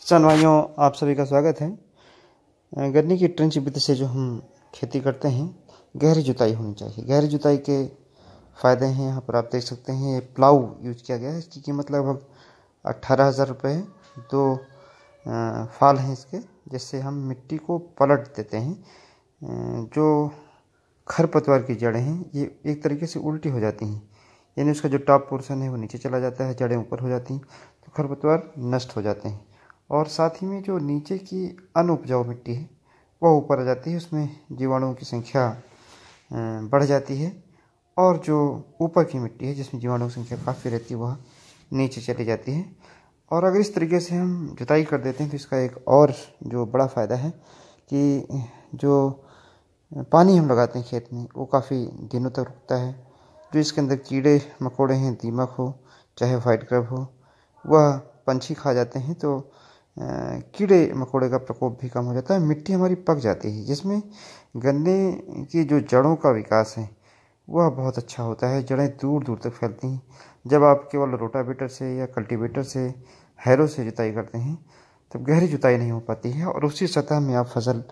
किसान तो भाइयों आप सभी का स्वागत है गन्ने की ट्रेंच विधि से जो हम खेती करते हैं गहरी जुताई होनी चाहिए गहरी जुताई के फ़ायदे हैं यहाँ पर आप देख सकते हैं ये प्लाऊ यूज किया गया है इसकी कीमत लगभग अट्ठारह हज़ार रुपये है दो फाल हैं इसके जिससे हम मिट्टी को पलट देते हैं जो खरपतवार की जड़ें हैं ये एक तरीके से उल्टी हो जाती हैं यानी उसका जो टॉप पोर्सन है वो नीचे चला जाता है जड़ें ऊपर हो जाती हैं तो खरपतवार नष्ट हो जाते हैं और साथ ही में जो नीचे की उपजाऊ मिट्टी है वह ऊपर आ जाती है उसमें जीवाणुओं की संख्या बढ़ जाती है और जो ऊपर की मिट्टी है जिसमें जीवाणुओं की संख्या काफ़ी रहती है वह नीचे चली जाती है और अगर इस तरीके से हम जुताई कर देते हैं तो इसका एक और जो बड़ा फ़ायदा है कि जो पानी हम लगाते हैं खेत में वो काफ़ी दिनों तक रुकता है जो इसके अंदर कीड़े मकोड़े हैं दीमक हो चाहे वाइट क्रब हो वह पंछी खा जाते हैं तो कीड़े मकोड़े का प्रकोप भी कम हो जाता है मिट्टी हमारी पक जाती है जिसमें गन्ने की जो जड़ों का विकास है वह बहुत अच्छा होता है जड़ें दूर दूर तक फैलती हैं जब आप केवल रोटावेटर से या कल्टीवेटर से हैरों से जुताई करते हैं तब गहरी जुताई नहीं हो पाती है और उसी सतह में आप फसल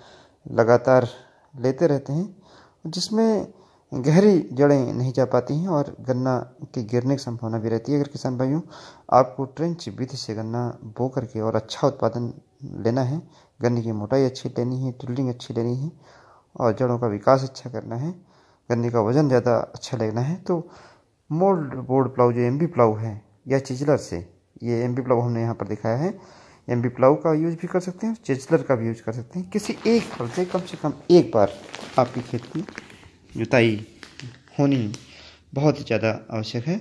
लगातार लेते रहते हैं जिसमें गहरी जड़ें नहीं जा पाती हैं और गन्ना के गिरने की संभावना भी रहती है अगर किसान भाइयों आपको ट्रेंच विधि से गन्ना बो करके और अच्छा उत्पादन लेना है गन्ने की मोटाई अच्छी लेनी है टिल्डिंग अच्छी लेनी है और जड़ों का विकास अच्छा करना है गन्ने का वजन ज़्यादा अच्छा लेना है तो मोल्ड बोर्ड प्लाऊ जो एम बी प्लाऊ है या चिजलर से ये एम बी प्लाऊ हमने यहाँ पर दिखाया है एम बी प्लाऊ का यूज भी कर सकते हैं चिजलर का भी यूज कर सकते हैं किसी एक फल से कम से कम एक बार आपकी खेत जुताई होनी बहुत ज़्यादा आवश्यक है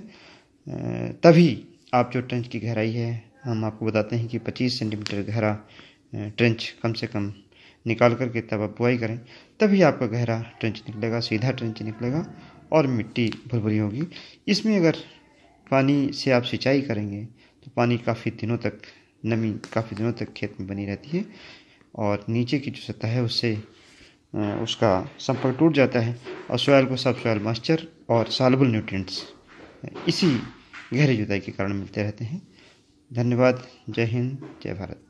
तभी आप जो ट्रेंच की गहराई है हम आपको बताते हैं कि 25 सेंटीमीटर गहरा ट्रेंच कम से कम निकाल करके तब आप बुआई करें तभी आपका गहरा ट्रेंच निकलेगा सीधा ट्रेंच निकलेगा और मिट्टी भुरभुरी होगी इसमें अगर पानी से आप सिंचाई करेंगे तो पानी काफ़ी दिनों तक नमी काफ़ी दिनों तक खेत में बनी रहती है और नीचे की जो सतह है उससे उसका संपर्क टूट जाता है और सोयल को सब सोयल मॉइस्चर और सालबुल न्यूट्रिएंट्स इसी गहरी जुदाई के कारण मिलते रहते हैं धन्यवाद जय हिंद जय भारत